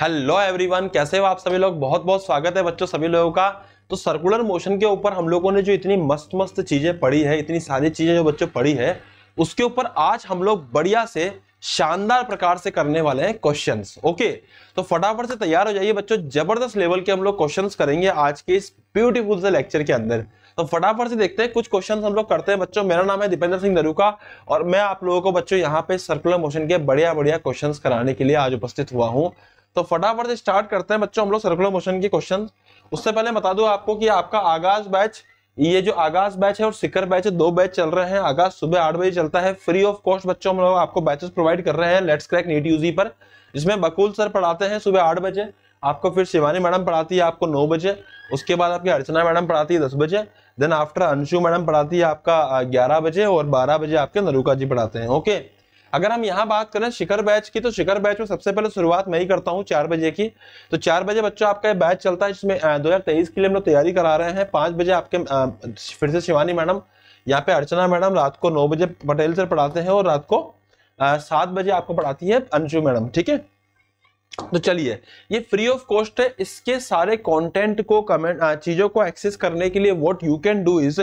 Hello everyone कैसे हो आप सभी लोग बहुत बहुत स्वागत है बच्चों सभी लोगों का तो सर्कुलर मोशन के ऊपर हम लोगों ने जो इतनी मस्त मस्त चीज़ें पढ़ी है इतनी सारी चीज़ें जो बच्चों पढ़ी है उसके ऊपर आज हम लोग बढ़िया से शानदार प्रकार से करने वाले हैं क्वेश्चंस ओके तो फटाफट से तैयार हो जाइए बच्चों जबरदस्त लेवल के हम लोग क्वेश्चन करेंगे आज के इस ब्यूटीफुल से लेक्चर के अंदर तो फटाफट से देखते हैं कुछ क्वेश्चंस हम लोग करते हैं बच्चों मेरा नाम है दीपेंद्र सिंह दरुका और मैं आप लोगों को बच्चों यहाँ पे सर्कुलर मोशन के बढ़िया बढ़िया क्वेश्चंस कराने के लिए आज उपस्थित हुआ हूँ तो फटाफट से स्टार्ट करते हैं बच्चों हम लोग सर्कुलर मोशन के क्वेश्चन उससे पहले बता दू आपको कि आपका आगाज बैच ये जो आगाज बैच है और सिकर बैच है दो बैच चल रहे हैं आगाज सुबह आठ बजे चलता है फ्री ऑफ कॉस्ट बच्चों हम लोग आपको बैचेस प्रोवाइड कर रहे हैं लेट्स क्रैक नीट यूजी पर जिसमें बकुल सर पढ़ाते हैं सुबह आठ बजे आपको फिर शिवानी मैडम पढ़ाती है आपको नौ बजे उसके बाद आपकी अर्चना मैडम पढ़ाती है दस बजे देन आफ्टर अंशु मैडम पढ़ाती है आपका ग्यारह बजे और बारह बजे आपके नरुका जी पढ़ाते हैं ओके okay? अगर हम यहाँ बात करें शिखर बैच की तो शिखर बैच में सबसे पहले शुरुआत मैं ही करता हूँ चार बजे की तो चार बजे बच्चों आपका बैच चलता है जिसमें दो के लिए हम लोग तैयारी करा रहे हैं पाँच बजे आपके फिर से शिवानी मैडम यहाँ पे अर्चना मैडम रात को नौ बजे पटेल सर पढ़ाते हैं और रात को सात बजे आपको पढ़ाती है अंशु मैडम ठीक है तो चलिए ये फ्री ऑफ कॉस्ट है इसके सारे कंटेंट को कमेंट चीज़ों को एक्सेस करने के लिए what you can do is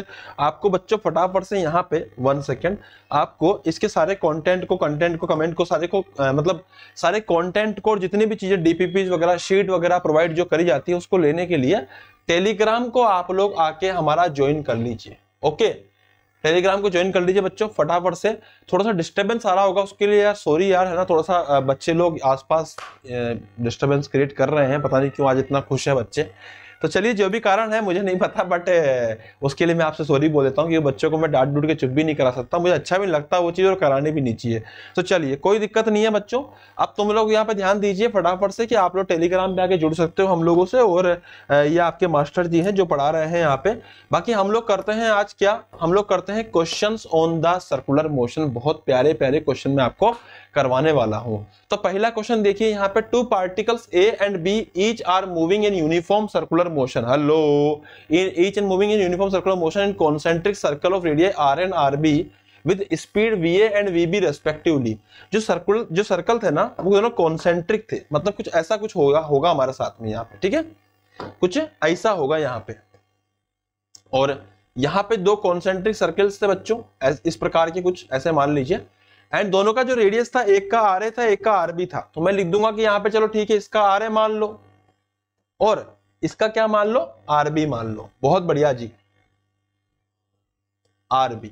आपको बच्चों फटाफट से यहाँ पे वन सेकेंड आपको इसके सारे कंटेंट को कंटेंट को कमेंट को सारे को आ, मतलब सारे कंटेंट को और जितनी भी चीज़ें डी वगैरह शीट वगैरह प्रोवाइड जो करी जाती है उसको लेने के लिए टेलीग्राम को आप लोग आके हमारा ज्वाइन कर लीजिए ओके टेलीग्राम को ज्वाइन कर लीजिए बच्चों फटाफट से थोड़ा सा डिस्टर्बेंस आ रहा होगा उसके लिए यार सॉरी यार है ना थोड़ा सा बच्चे लोग आसपास डिस्टर्बेंस क्रिएट कर रहे हैं पता नहीं क्यों आज इतना खुश है बच्चे तो चलिए जो भी कारण है मुझे नहीं पता बट उसके लिए मैं आपसे सॉरी बोल देता हूँ कि बच्चों को मैं डांट डूट के चुप भी नहीं करा सकता मुझे अच्छा भी नहीं लगता वो चीज़ और करानी भी नहीं चाहिए तो चलिए कोई दिक्कत नहीं है बच्चों अब तुम लोग यहाँ पर ध्यान दीजिए फटाफट से कि आप लोग टेलीग्राम पर आके जुड़ सकते हो हम लोगों से और ये आपके मास्टर जी हैं जो पढ़ा रहे हैं यहाँ पे बाकी हम लोग करते हैं आज क्या हम लोग करते हैं question on the circular motion बहुत प्यारे प्यारे क्वेश्चन में आपको करवाने वाला हूँ तो पहला क्वेश्चन देखिए यहाँ पे two particles A and B each are moving in uniform circular motion hello in each and moving in uniform circular motion in concentric circle of radius R and R B with speed V A and V B respectively जो circle जो circle थे ना वो दोनों concentric थे मतलब कुछ ऐसा कुछ होगा होगा हमारे साथ में यहाँ पे ठीक है कुछ ऐसा होगा यहाँ पे और यहाँ पे दो कॉन्सेंट्रिक सर्कल्स थे बच्चों इस प्रकार के कुछ ऐसे मान लीजिए एंड दोनों का जो रेडियस था एक का आर ए था एक का आर बी था तो मैं लिख दूंगा कि यहाँ पे चलो ठीक है इसका आर ए मान लो और इसका क्या मान लो आर बी मान लो बहुत बढ़िया जी आर बी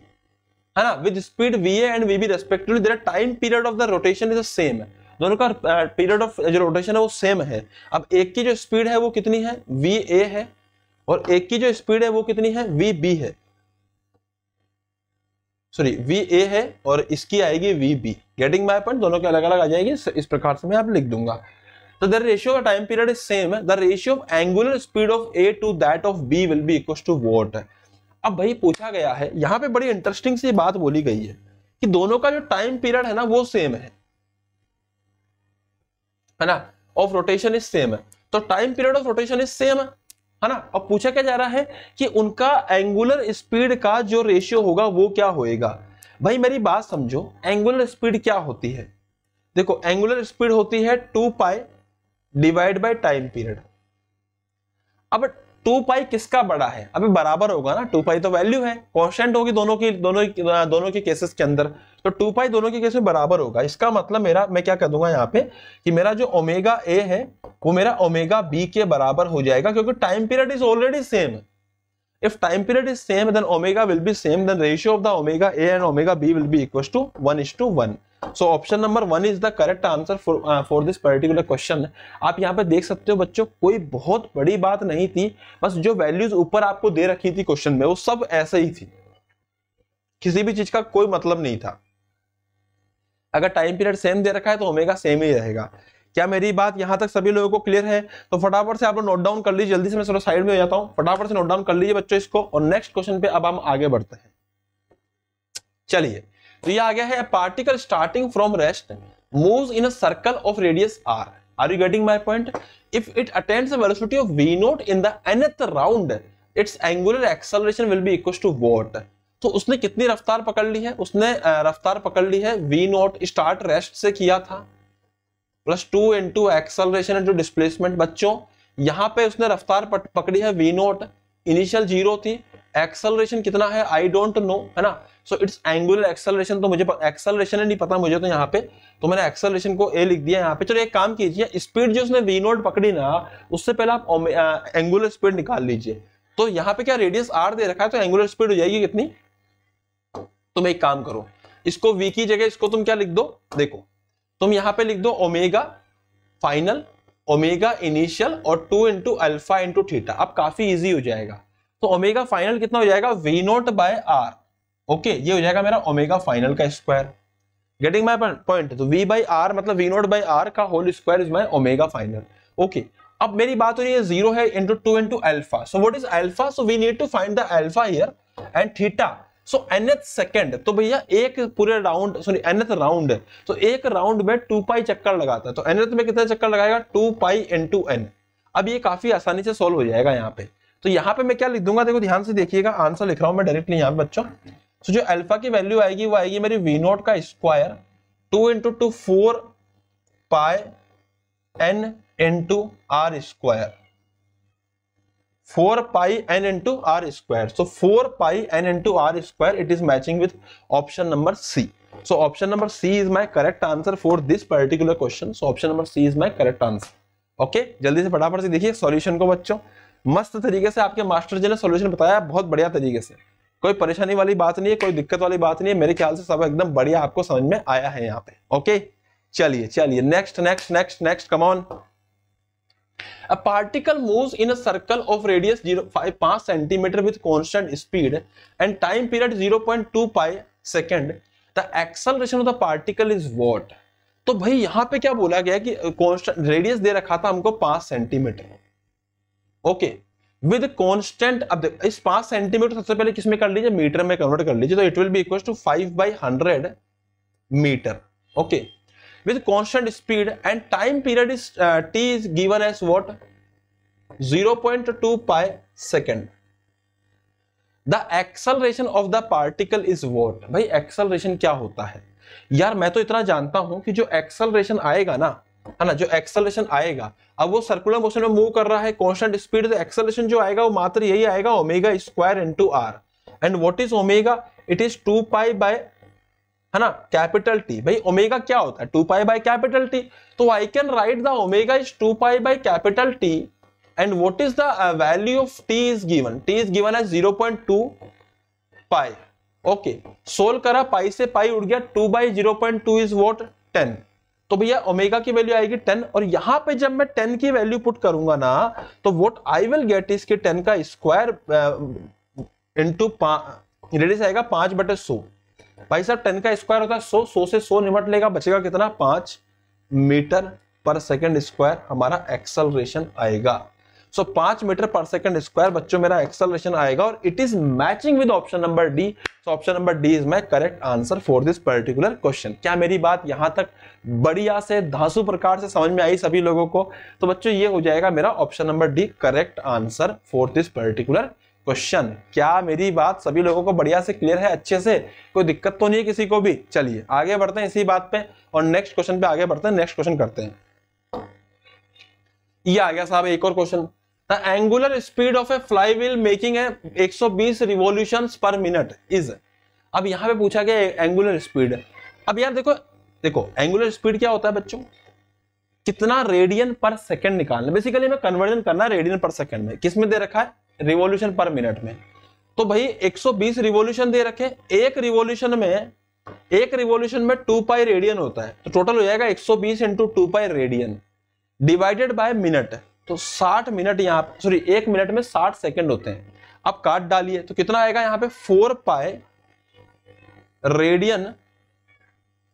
है ना with speed V A and V B respectively time period of the rotation is the same दोनों का पीरियड ऑफ जो रोटेशन है वो सेम है अब एक की जो स्पीड है वो कितनी है वी ए है और एक की जो स्पीड है वो कितनी है वी बी है सॉरी वी ए है और इसकी आएगी V B getting my point दोनों के अलग अलग आ जाएगी इस प्रकार से मैं आप लिख दूंगा तो द रेशियो का टाइम पीरियड इज सेम है the ratio of angular speed of A to that of B will be equal to what अब भाई पूछा गया है यहाँ पे बड़ी इंटरेस्टिंग सी बात बोली गई है कि दोनों का जो टाइम पीरियड है ना वो सेम है है ना ऑफ रोटेशन इज सेम है तो time period of rotation is same है है ना अब पूछा क्या जा रहा है कि उनका एंगुलर स्पीड का जो रेशियो होगा वो क्या होएगा भाई मेरी बात समझो एंगुलर स्पीड क्या होती है देखो एंगुलर स्पीड होती है two pi divide by time period अब टू पाई किसका बड़ा है अभी बराबर होगा ना टू पाई तो वैल्यू है कॉन्स्टेंट होगी दोनों की दोनों दोनों के केसेस के अंदर तो टू पाई दोनों के केस में बराबर होगा इसका मतलब मेरा मैं क्या कर दूंगा यहाँ पे कि मेरा जो ओमेगा ए है वो मेरा ओमेगा बी के बराबर हो जाएगा क्योंकि time period is already same if time period is same then omega will be same then ratio of the omega a and omega b will be equals to 1 is to 1 so option number one is the correct answer for this particular question आप यहाँ पे देख सकते हो बच्चों कोई बहुत बड़ी बात नहीं थी बस जो वैल्यूज ऊपर आपको दे रखी थी क्वेश्चन में वो सब ऐसे ही थी किसी भी चीज का कोई मतलब नहीं था अगर टाइम पीरियड सेम दे रखा है तो ओमेगा सेम ही रहेगा क्या मेरी बात यहाँ तक सभी लोगों को क्लियर है तो फटाफट से आप लोग नोट डाउन कर लीजिए जल्दी से मैं साइड में हो जाता हूँ फटाफट से नोट डाउन कर लीजिए बच्चों इसको और नेक्स्ट क्वेश्चन पे अब हम आगे बढ़ते हैं चलिए तो ये आ गया है particle starting from rest move in circle of radius R are you getting my point if it attends velocity of V naught in the nth round its angular acceleration will be equal to what तो उसने कितनी रफ्तार पकड़ ली है उसने रफ्तार पकड़ ली है वी नोट स्टार्ट रेस्ट से किया था plus two into acceleration into displacement बच्चों यहां पे उसने रफ्तार पकड़ी है वी नोट इनिशियल जीरो थी एक्सलेशन कितना है आई डोंट नो है ना सो इट्स एंगुलर एक्सलेशन तो मुझे एक्सलेशन नहीं पता मुझे तो यहाँ पे तो मैंने एक्सलेशन को ए लिख दिया यहाँ पे चलो एक काम कीजिए स्पीड जो उसने वी नोट पकड़ी ना उससे पहले आप एंगुलर स्पीड निकाल लीजिए तो यहाँ पे क्या रेडियस आर दे रखा है तो एंगुलर स्पीड हो जाएगी कितनी तुम तो एक काम करो इसको वी की जगह इसको तुम क्या लिख दो देखो तुम यहाँ पे लिख दो ओमेगा फाइनल ओमेगा इनिशियल और two into alpha into theta अब काफी इजी हो जाएगा तो ओमेगा फाइनल कितना हो जाएगा V naught by R okay ये हो जाएगा मेरा ओमेगा फाइनल का स्क्वायर गेटिंग माई पॉइंट तो वी बाई आर मतलब वी नोट बाई आर का whole square is my omega final okay अब मेरी बात हो रही है जीरो है into two into alpha so what is alpha so we need to find the alpha here and theta so nth second तो भैया एक पूरे round sorry nth round तो एक राउंड में टू पाई चक्कर लगाता है तो एन एथ में कितना चक्कर लगाएगा टू पाई टू एन अब ये काफी आसानी से सोल्व हो जाएगा यहाँ पे तो यहाँ पे मैं क्या लिख दूंगा देखो ध्यान से देखिएगा आंसर लिख रहा हूँ मैं डायरेक्टली यहाँ पे बच्चों तो जो अल्फा की वैल्यू आएगी वो आएगी मेरी वी नोट का square two into two four pi N into R square four pi N into R square so four pi N into R square it is matching with option number C so option number C is my correct answer for this particular question so option number C is my correct answer okay जल्दी से फटाफट से देखिए solution को बच्चों मस्त तरीके से आपके मास्टर जी ने सॉल्यूशन बताया बहुत बढ़िया तरीके से कोई परेशानी वाली बात नहीं है कोई दिक्कत वाली बात नहीं है मेरे ख्याल से सब एकदम बढ़िया आपको समझ में आया है यहाँ पे ओके चलिए चलिए next next next next come on a particle move in circle of radius zero पांच centimetre with constant speed and time period zero point two pi second the acceleration of the particle is what तो भाई यहां पे क्या बोला गया कि constant radius दे रखा था हमको पांच centimetre okay okay, with constant अब इस पांच सेंटीमीटर सबसे पहले किसमें कर लीजिए मीटर में कन्वर्ट कर लीजिए तो it will be equal to five by hundred metre okay with constant speed and time period is T is given as what zero point two pi second the acceleration of the particle is what भाई acceleration क्या होता है यार मैं तो इतना जानता हूं कि जो acceleration आएगा ना है ना जो एक्सलेशन आएगा अब वो सर्कुलर मोशन में मूव कर रहा है कॉन्स्टेंट स्पीड तो एक्सेलेशन जो आएगा वो मात्र यही आएगा omega square into R and what is omega it is two pi by है ना कैपिटल टी भाई ओमेगा क्या होता है two pi by capital T तो I can write the omega is two pi by capital T and what is the value of T is given T is given as zero point two pi okay solve करा pi से pi उड़ गया two by zero point two is what ten तो भैया omega की value आएगी ten और यहां पे जब मैं टेन की वैल्यू पुट करूंगा ना तो what I will get is की टेन का स्क्वायर इंटू रेडियस आएगा पांच बटे सो भाई साहब टेन का स्क्वायर होता है सो सो से सो निमट लेगा बचेगा कितना पांच मीटर पर सेकेंड स्क्वायर हमारा एक्सलरेशन आएगा सो पांच मीटर पर सेकंड स्क्वायर बच्चों मेरा एक्सलेशन आएगा और it is matching with option number D so option number D is my correct answer for this particular question क्या मेरी बात यहां तक बढ़िया से धांसु प्रकार से समझ में आई सभी लोगों को तो बच्चों ये हो जाएगा मेरा option number D correct answer for this particular question क्या मेरी बात सभी लोगों को बढ़िया से क्लियर है अच्छे से कोई दिक्कत तो नहीं है किसी को भी चलिए आगे बढ़ते हैं इसी बात पे और नेक्स्ट क्वेश्चन पे आगे बढ़ते हैं नेक्स्ट क्वेश्चन करते हैं ये आ गया साहब एक और question the angular speed of a flywheel making है 120 रिवॉल्यूशंस पर मिनट इज अब यहाँ पे पूछा गया एंगुलर स्पीड अब यार देखो देखो एंगुलर स्पीड क्या होता है बच्चों कितना रेडियन पर सेकंड निकालना बेसिकली मैं कन्वर्जन करना रेडियन पर सेकंड में किसमें दे रखा है रिवॉल्यूशन पर मिनट में तो भाई 120 रिवॉल्यूशन दे रखे एक रिवॉल्यूशन में एक रिवॉल्यूशन में टू पाई रेडियन होता है तो टोटल हो जाएगा 120 सौ बीस into two pi radian divided by minute तो 60 मिनट यहाँ पे सॉरी एक मिनट में 60 सेकंड होते हैं आप काट डालिए तो कितना आएगा यहाँ पे four pi radian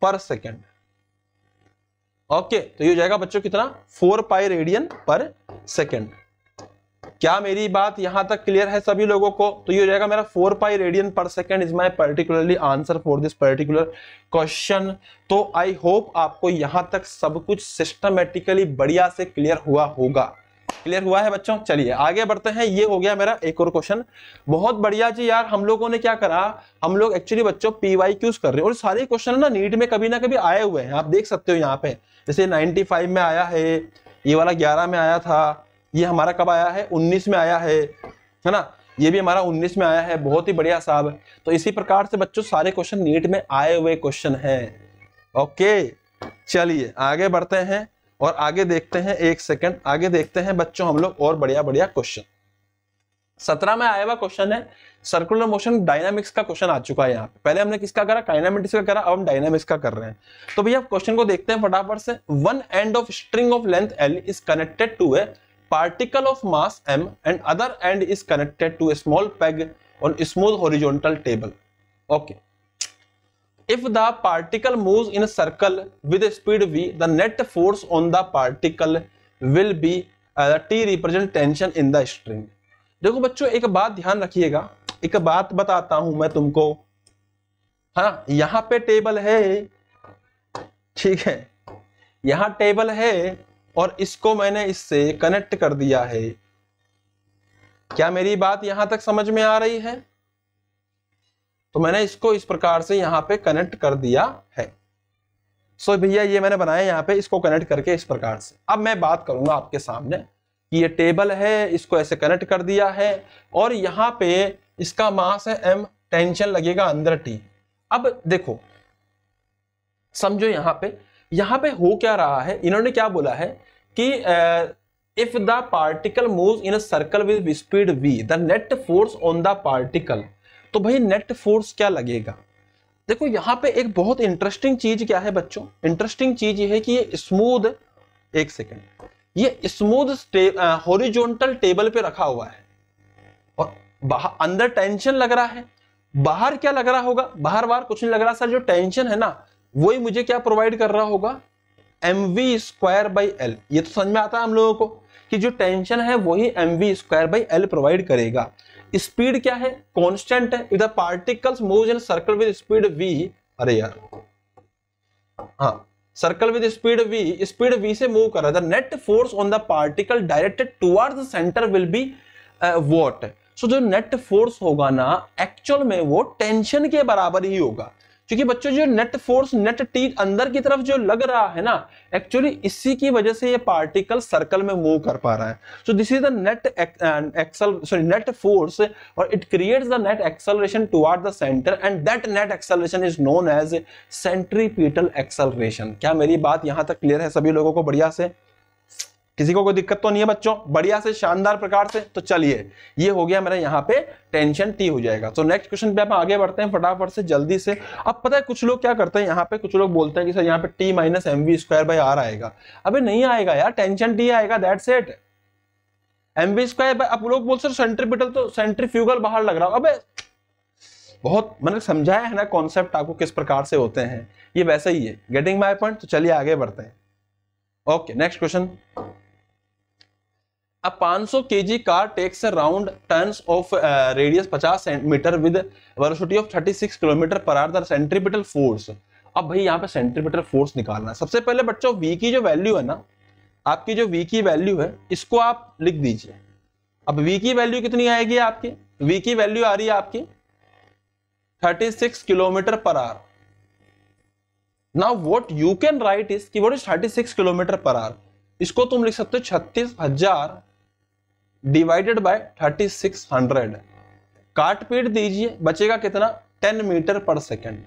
per second okay तो ये हो जाएगा बच्चों कितना four pi radian per second क्या मेरी बात यहां तक क्लियर है सभी लोगों को तो ये हो जाएगा मेरा four pi radian per second is my particularly answer for this particular question तो आई होप आपको यहां तक सब कुछ सिस्टमेटिकली बढ़िया से क्लियर हुआ होगा क्लियर हुआ है बच्चों चलिए आगे बढ़ते हैं ये हो गया मेरा एक और क्वेश्चन बहुत बढ़िया जी यार हम लोगों ने क्या करा हम लोग एक्चुअली बच्चों पी वाई क्यूज कर रहे हैं और सारे क्वेश्चन ना नीट में कभी ना कभी आए हुए हैं आप देख सकते हो यहाँ पे जैसे फाइव में आया है ये वाला ग्यारह में आया था ये हमारा कब आया है उन्नीस में आया है है ना ये भी हमारा 19 में आया है बहुत ही बढ़िया साहब तो इसी प्रकार से बच्चों सारे क्वेश्चन नीट में आए हुए क्वेश्चन हैं ओके चलिए आगे बढ़ते हैं और आगे देखते हैं एक सेकंड आगे देखते हैं बच्चों हम लोग और बढ़िया बढ़िया क्वेश्चन सत्रह में आया हुआ क्वेश्चन है सर्कुलर मोशन डायनामिक्स का क्वेश्चन आ चुका है यहाँ पहले हमने किसका करा काइनामेटिक्स का करा अब हम डायनामिक्स का कर रहे हैं तो भैया क्वेश्चन को देखते हैं फटाफट से one end of string of length L is connected to a particle of mass M and other end is connected to a small peg on smooth horizontal table okay okay if the particle move in circle with speed V the net force on the particle will be T represent tension in the string देखो बच्चों एक बात ध्यान रखिएगा एक बात बताता हूं मैं तुमको है हाँ, यहां पे टेबल है ठीक है यहां टेबल है और इसको मैंने इससे कनेक्ट कर दिया है क्या मेरी बात यहां तक समझ में आ रही है तो मैंने इसको इस प्रकार से यहाँ पे कनेक्ट कर दिया है सो भैया ये मैंने बनाया यहाँ पे इसको कनेक्ट करके इस प्रकार से अब मैं बात करूंगा आपके सामने कि ये टेबल है इसको ऐसे कनेक्ट कर दिया है और यहाँ पे इसका मास है एम टेंशन लगेगा अंदर टी अब देखो समझो यहाँ पे यहाँ पे हो क्या रहा है इन्होंने क्या बोला है कि if the particle move in circle with speed V the net force on the particle तो भाई नेट फोर्स क्या लगेगा देखो यहाँ पे एक बहुत इंटरेस्टिंग चीज क्या है बच्चों इंटरेस्टिंग चीज ये है कि ये स्मूद एक सेकेंड ये स्मूद हॉरिजॉन्टल टेबल पे रखा हुआ है और अंदर टेंशन लग रहा है बाहर क्या लग रहा होगा बाहर बार कुछ नहीं लग रहा सर जो टेंशन है ना वही मुझे क्या प्रोवाइड कर रहा होगा M V square by L ये तो समझ में आता है हम लोगों को कि जो टेंशन है वही M V square by L provide करेगा स्पीड क्या है कॉन्स्टेंट है इधर particles move in circle with speed v अरे यार हाँ circle with speed v speed v से मूव कर रहा है the net force on the particle directed towards the centre will be what so जो नेट फोर्स होगा ना एक्चुअल में वो टेंशन के बराबर ही होगा क्योंकि बच्चों जो नेट फोर्स नेट टी अंदर की तरफ जो लग रहा है ना एक्चुअली इसी की वजह से ये पार्टिकल सर्कल में मूव कर पा रहा है so this is the net accel sorry net force और it creates the net acceleration toward the centre and that net acceleration is known as centripetal acceleration क्या मेरी बात यहां तक क्लियर है सभी लोगों को बढ़िया से किसी को कोई दिक्कत तो नहीं है बच्चों बढ़िया से शानदार प्रकार से तो चलिए ये हो गया मेरा यहाँ पे टेंशन टी हो जाएगा तो नेक्स्ट क्वेश्चन पे आप आगे बढ़ते हैं फटाफट से जल्दी से अब पता है कुछ लोग क्या करते हैं यहाँ पे कुछ लोग बोलते हैं कि सर यहाँ पे T minus M V square by R आएगा अबे नहीं आएगा यार टेंशन टी आएगा that set M V square अब लोग बोल सर सेंट्रीपिटल तो सेंट्रीफ्यूगल बाहर लग रहा हो अब बहुत मतलब समझाया है ना कॉन्सेप्ट आपको किस प्रकार से होते हैं ये वैसे ही है गेटिंग माई पॉइंट तो चलिए आगे बढ़ते हैं ओके नेक्स्ट क्वेश्चन अब 500 सौ K G car takes round turn of radius 50 centimetre with velocity of 36 kilometre per hour centripetal force अब भाई यहाँ पे सेंट्रीपिटल फोर्स निकालना सबसे पहले बच्चों वी की जो वैल्यू है ना आपकी जो वी की वैल्यू है इसको आप लिख दीजिए अब वी की वैल्यू कितनी आएगी आपकी वी की वैल्यू आ रही है आपकी 36 kilometre per hour now what you can write is की what is 36 kilometre per hour इसको तुम लिख सकते हो छत्तीस हजार डिवाइडेड बाय 3600 काट पीट दीजिए बचेगा कितना 10 मीटर पर सेकेंड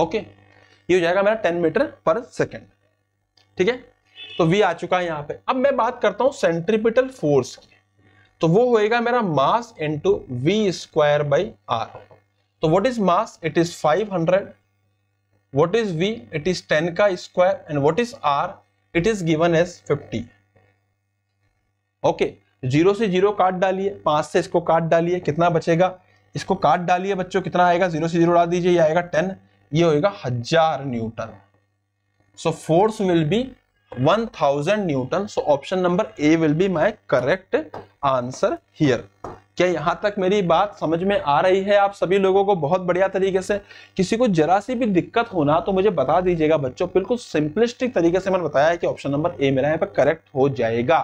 ओके ये हो जाएगा मेरा 10 मीटर पर सेकेंड ठीक है तो वी आ चुका है यहां पे अब मैं बात करता हूं सेंट्रीपिटल फोर्स की तो वो होएगा मेरा mass into we square by R तो what is mass it is 500 what is V it is 10 का square and what is R it is given as 50 okay zero से जीरो काट डालिए पांच से इसको काट डालिए कितना बचेगा इसको काट डालिए बच्चों कितना आएगा जीरो से जीरो डाल दीजिए ये आएगा टेन ये होएगा हजार newton so force will be thousand newton so option number A will be my correct answer here क्या यहां तक मेरी बात समझ में आ रही है आप सभी लोगों को बहुत बढ़िया तरीके से किसी को जरा सी भी दिक्कत होना तो मुझे बता दीजिएगा बच्चों बिल्कुल सिंपलिस्टिक तरीके से मैंने बताया है कि ऑप्शन नंबर ए मेरा यहाँ पर करेक्ट हो जाएगा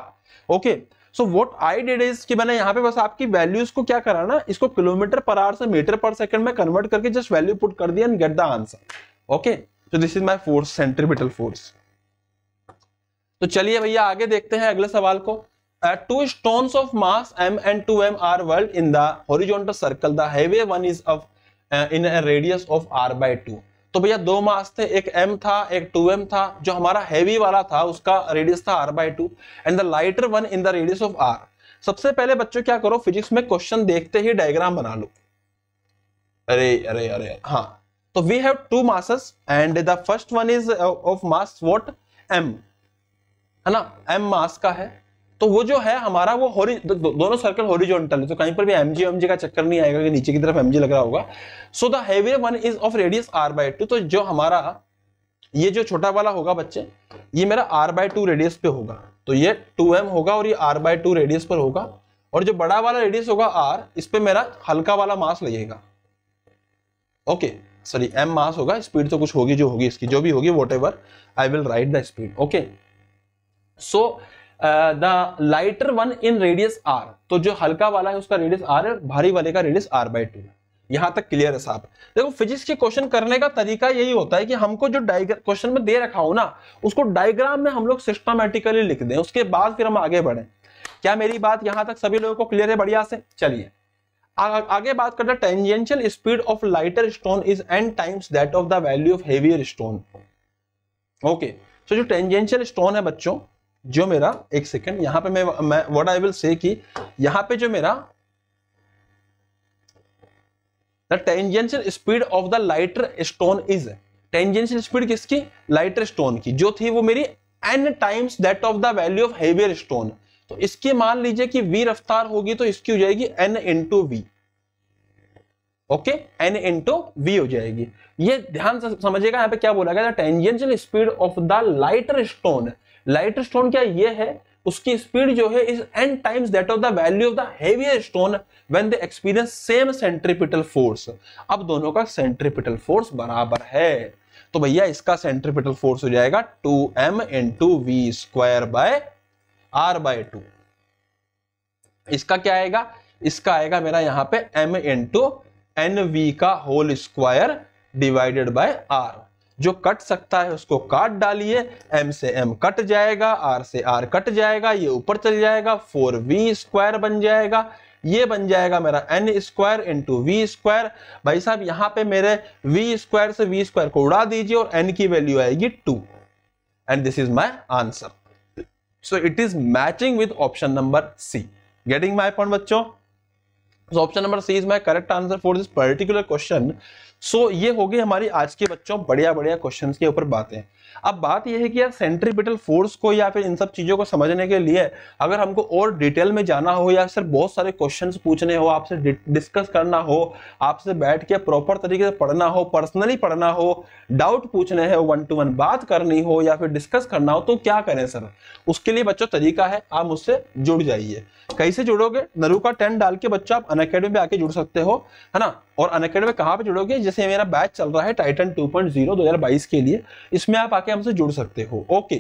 okay so what I did is कि मैंने यहाँ पे बस आपकी वैल्यूज को क्या करा ना इसको किलोमीटर पर आवर से मीटर पर सेकंड में कन्वर्ट करके जस्ट वैल्यू पुट कर दिया and get the answer okay so this is my force centripetal force तो चलिए भैया आगे देखते हैं अगले सवाल को two stones of mass M and two m are whirled in horizontal circle the heavier one is of of uh, in a radius of r by तो भैया दो मास थे एक एम था एक टू एम था जो हमारा हैवी वाला था उसका रेडियस था r by two and the lighter one in the radius of r सबसे पहले बच्चों क्या करो फिजिक्स में क्वेश्चन देखते ही डायग्राम बना लो अरे अरे अरे हाँ तो we have two masses and the first one is of mass what m है ना एम मास का है तो वो जो है हमारा वो होरी दो, दो, दोनों सर्कल हॉरिजॉन्टल है तो कहीं पर भी एम जी एम जी का चक्कर नहीं आएगा कि नीचे की तरफ एम जी लग रहा होगा so the heavier one is of radius r by two तो जो हमारा ये जो छोटा वाला होगा बच्चे ये मेरा आर बाय टू रेडियस पे होगा तो ये टू एम होगा और ये आर बाय टू रेडियस पर होगा और जो बड़ा वाला रेडियस होगा आर इस पर मेरा हल्का वाला मास लगेगा ओके सॉरी एम मास होगा स्पीड तो कुछ होगी जो होगी इसकी जो भी होगी whatever I will write the speed okay so the lighter one in radius r तो जो हल्का वाला है उसका रेडियस आर है भारी वाले का रेडियस आर बाई टू यहां तक क्लियर है साहब देखो फिजिक्स के क्वेश्चन करने का तरीका यही होता है कि हमको जो डायग्राम क्वेश्चन में दे रखा हो ना उसको डायग्राम में हम लोग सिस्टमेटिकली लिख दें उसके बाद फिर हम आगे बढ़े क्या मेरी बात यहां तक सभी लोगों को क्लियर है बढ़िया से चलिए आगे बात करते हैं tangential speed of lighter stone is n times that of the value of heavier stone okay so जो टेंजेंशियल स्टोन है बच्चों जो मेरा एक सेकेंड यहां पे मैं मैं व्हाट आई विल से कि यहां पे जो मेरा the tangential speed of the lighter stone is tangential speed किसकी लाइटर स्टोन की जो थी वो मेरी n times that of the value of heavier stone तो इसकी मान लीजिए कि वी रफ्तार होगी तो इसकी हो जाएगी n to v okay n to v हो जाएगी ये ध्यान समझिएगा यहां पे क्या बोला गया tangential speed of the lighter stone lighter stone क्या ये है उसकी स्पीड जो है is n times that of the value of the heavier stone when they experience same centripetal force अब दोनों का सेंट्रीपिटल फोर्स बराबर है तो भैया इसका सेंट्रीपिटल फोर्स हो जाएगा two m into v square by r by two इसका क्या आएगा इसका आएगा मेरा यहां पे m into n v का whole square divided by r जो कट सकता है उसको काट डालिए एम से एम कट जाएगा आर से आर कट जाएगा ये ऊपर चल जाएगा फोर वी स्क्वायर बन जाएगा ये बन जाएगा मेरा n square into we square भाई साहब यहाँ पे मेरे वी स्क्वायर से वी स्क्वायर को उड़ा दीजिए और एन की वैल्यू आएगी two and this is my answer so it is matching with option number c getting my point बच्चों option number C is my correct answer for this particular question so so, ये हो गई हमारी आज के बच्चों बढ़िया बढ़िया क्वेश्चन के ऊपर बातें अब बात यह है कि यार सेंट्रीपिटल फोर्स को या फिर इन सब चीज़ों को समझने के लिए अगर हमको और डिटेल में जाना हो या सर बहुत सारे क्वेश्चन पूछने हो आपसे डिस्कस करना हो आपसे बैठ के प्रॉपर तरीके से पढ़ना हो पर्सनली पढ़ना हो डाउट पूछने हैं वन टू वन बात करनी हो या फिर डिस्कस करना हो तो क्या करें सर उसके लिए बच्चों तरीका है आप मुझसे जुड़ जाइए कैसे जुड़ोगे नरू का टेंट डाल के बच्चा आप अन में आके जुड़ सकते हो है ना और अनकेडमे कहाँ पे जुड़ोगे जैसे मेरा बैच चल रहा है टाइटन 2.0 2022 के लिए इसमें आप आके हमसे जुड़ सकते हो ओके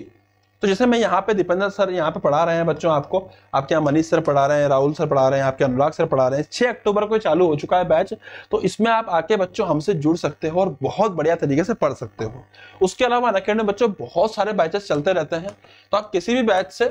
तो जैसे मैं यहाँ पे दीपेंद्र सर यहाँ पे पढ़ा रहे हैं बच्चों आपको आपके यहाँ मनीष सर पढ़ा रहे हैं राहुल सर पढ़ा रहे हैं आपके अनुराग सर पढ़ा रहे हैं छः अक्टूबर को चालू हो चुका है बैच तो इसमें आप आके बच्चों हमसे जुड़ सकते हो और बहुत बढ़िया तरीके से पढ़ सकते हो उसके अलावा अनकेडमी बच्चों बहुत सारे बैचेस चलते रहते हैं तो आप किसी भी बैच से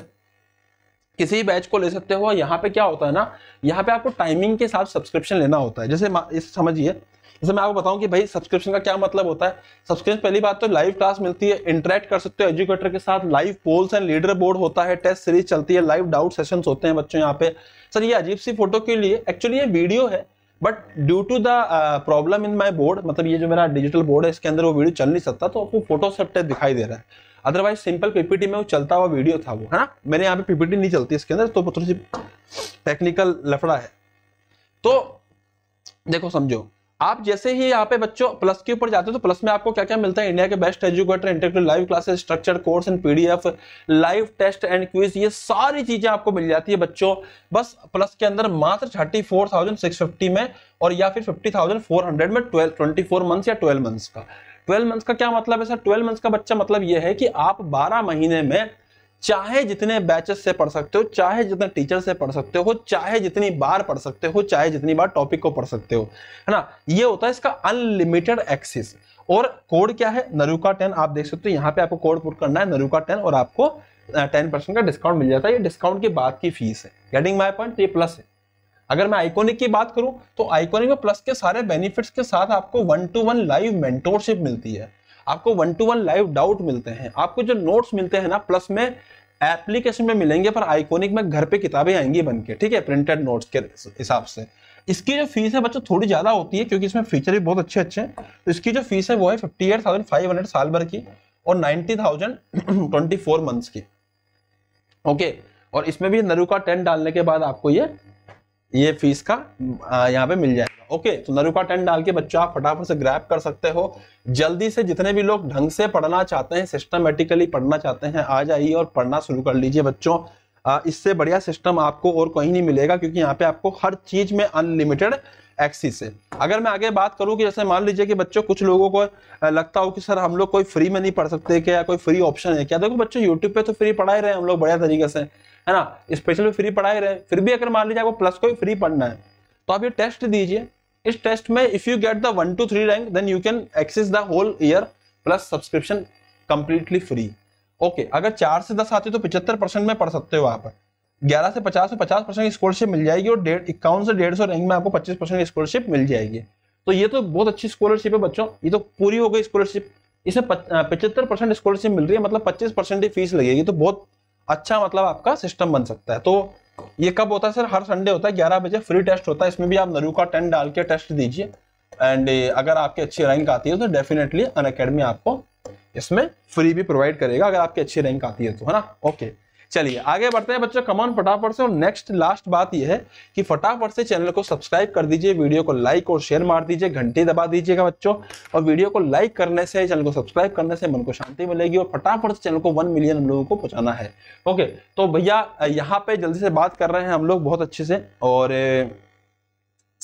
किसी भी बैच को ले सकते हो यहाँ पे क्या होता है ना यहाँ पे आपको टाइमिंग के साथ सब्सक्रिप्शन लेना होता है जैसे इस समझिए जैसे मैं आपको बताऊं कि भाई सब्सक्रिप्शन का क्या मतलब होता है सब्सक्रिप्शन पहली बात तो लाइव क्लास मिलती है इंटरेक्ट कर सकते हो एजुकेटर के साथ live polls and leader board होता है टेस्ट सीरीज चलती है लाइव डाउट सेशन होते हैं बच्चों यहाँ पे सर ये अजीब सी फोटो के लिए एक्चुअली ये वीडियो है but due to the problem in my board मतलब ये जो मेरा डिजिटल बोर्ड है इसके अंदर वो वीडियो चल नहीं सकता तो आपको फोटो सब दिखाई दे रहा है अदरवाइज सिंपल पीपीटी में वो चलता हुआ वीडियो था वो है ना मैंने यहाँ पे पीपीटी नहीं चलती इसके अंदर तो थोड़ी सी टेक्निकल लफड़ा है तो देखो समझो आप जैसे ही यहाँ पे बच्चों प्लस के ऊपर जाते हो तो प्लस में आपको क्या क्या मिलता है इंडिया के best educator interview live classes structure course and PDF live test and quiz ये सारी चीजें आपको मिल जाती है बच्चों बस प्लस के अंदर मात्र thirty four thousand six fifty में और या फिर फिफ्टी थाउजेंड फोर हंड्रेड में ट्वेल्व ट्वेंटी फोर मंथ्स या ट्वेल्व मंथ्स का ट्वेल्व मंथ्स का क्या मतलब है सर ट्वेल्व मंथ्स का बच्चा मतलब यह है कि आप बारह महीने में चाहे जितने बैचेस से पढ़ सकते हो चाहे जितने टीचर से पढ़ सकते हो चाहे जितनी बार पढ़ सकते हो चाहे जितनी बार टॉपिक को पढ़ सकते हो है ना ये होता है इसका अनलिमिटेड एक्सेस और कोड क्या है नरुका टेन आप देख सकते हो यहाँ पे आपको कोड पुट करना है नरुका टेन और आपको टेन परसेंट का डिस्काउंट मिल जाता है ये डिस्काउंट की बात की फीस है गेटिंग माई पॉइंट ये प्लस है अगर मैं आइकोनिक की बात करूं तो आइकोनिक में प्लस के सारे बेनिफिट्स के साथ आपको one to one live mentorship मिलती है आपको one to one live doubt मिलते हैं आपको जो नोट्स मिलते हैं ना प्लस में एप्लीकेशन में मिलेंगे पर आइकोनिक में घर पे किताबें आएंगी बन के ठीक है प्रिंटेड नोट्स के हिसाब से इसकी जो फीस है बच्चों थोड़ी ज़्यादा होती है क्योंकि इसमें फीचर भी बहुत अच्छे अच्छे हैं तो इसकी जो फीस है वो है fifty eight thousand five hundred साल भर की और ninety thousand twenty four months की ओके और इसमें भी नरू का टेन डालने के बाद आपको ये ये फीस का यहाँ पे मिल जाएगा ओके तो नरुका टेन डाल के बच्चों आप फटाफट से ग्रैप कर सकते हो जल्दी से जितने भी लोग ढंग से पढ़ना चाहते हैं सिस्टमेटिकली पढ़ना चाहते हैं आ जाइए और पढ़ना शुरू कर लीजिए बच्चों इससे बढ़िया सिस्टम आपको और कहीं नहीं मिलेगा क्योंकि यहाँ पे आपको हर चीज में अनलिमिटेड एक्सिस से अगर मैं आगे बात करूं कि जैसे मान लीजिए कि बच्चों कुछ लोगों को लगता हो कि सर हम लोग कोई फ्री में नहीं पढ़ सकते क्या कोई फ्री ऑप्शन है क्या देखो बच्चों यूट्यूब पे तो फ्री पढ़ा ही रहे हैं हम लोग बढ़िया तरीके से है ना स्पेशल फ्री पढ़ा ही रहे हैं फिर भी अगर मान लीजिए आपको प्लस को फ्री पढ़ना है तो आप ये टेस्ट दीजिए इस टेस्ट में if you get the one two three rank then you can access the whole year plus subscription completely free okay अगर चार से दस आते तो पिछहत्तर परसेंट में पढ़ सकते हो आप ग्यारह से पचास में पचास परसेंट स्कॉलरशिप मिल जाएगी और डेढ़ इक्यावन से डेढ़ सौ रैंक में आपको पच्चीस परसेंट स्कॉलरशिप मिल जाएगी तो ये तो बहुत अच्छी स्कॉलरशिप है बच्चों ये तो पूरी हो गई स्कॉलरशिप इसमें पचहत्तर परसेंट स्कॉलरशिप मिल रही है मतलब पच्चीस परसेंट ही फीस लगेगी तो बहुत अच्छा मतलब आपका सिस्टम बन सकता है तो ये कब होता है सर हर संडे होता है ग्यारह बजे फ्री टेस्ट होता है इसमें भी आप नरू का टेंट डाल के टेस्ट दीजिए एंड अगर आपकी अच्छी रैंक आती है तो डेफिनेटली अन आपको इसमें फ्री भी प्रोवाइड करेगा अगर आपकी अच्छी रैंक आती है तो है ना ओके चलिए आगे बढ़ते हैं बच्चों कमान फटाफट से और नेक्स्ट लास्ट बात यह है कि फटाफट से चैनल को सब्सक्राइब कर दीजिए वीडियो को लाइक और शेयर मार दीजिए घंटे दबा दीजिएगा बच्चों और वीडियो को लाइक करने से चैनल को सब्सक्राइब करने से मन को शांति मिलेगी और फटाफट से चैनल को वन मिलियन हम लोगों को पहुंचाना है ओके तो भैया यहाँ पे जल्दी से बात कर रहे हैं हम लोग बहुत अच्छे से और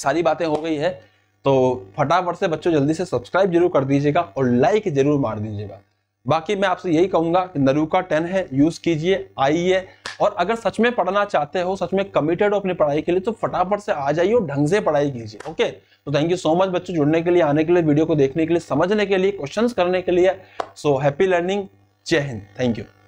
सारी बातें हो गई है तो फटाफट से बच्चों जल्दी से सब्सक्राइब जरूर कर दीजिएगा और लाइक जरूर मार दीजिएगा बाकी मैं आपसे यही कहूंगा कि नरूका टेन है यूज कीजिए आइए और अगर सच में पढ़ना चाहते हो सच में कमिटेड हो अपनी पढ़ाई के लिए तो फटाफट से आ जाइए और ढंग से पढ़ाई कीजिए ओके तो थैंक यू सो मच बच्चों जुड़ने के लिए आने के लिए वीडियो को देखने के लिए समझने के लिए क्वेश्चन करने के लिए सो हैप्पी लर्निंग जय हिंद थैंक यू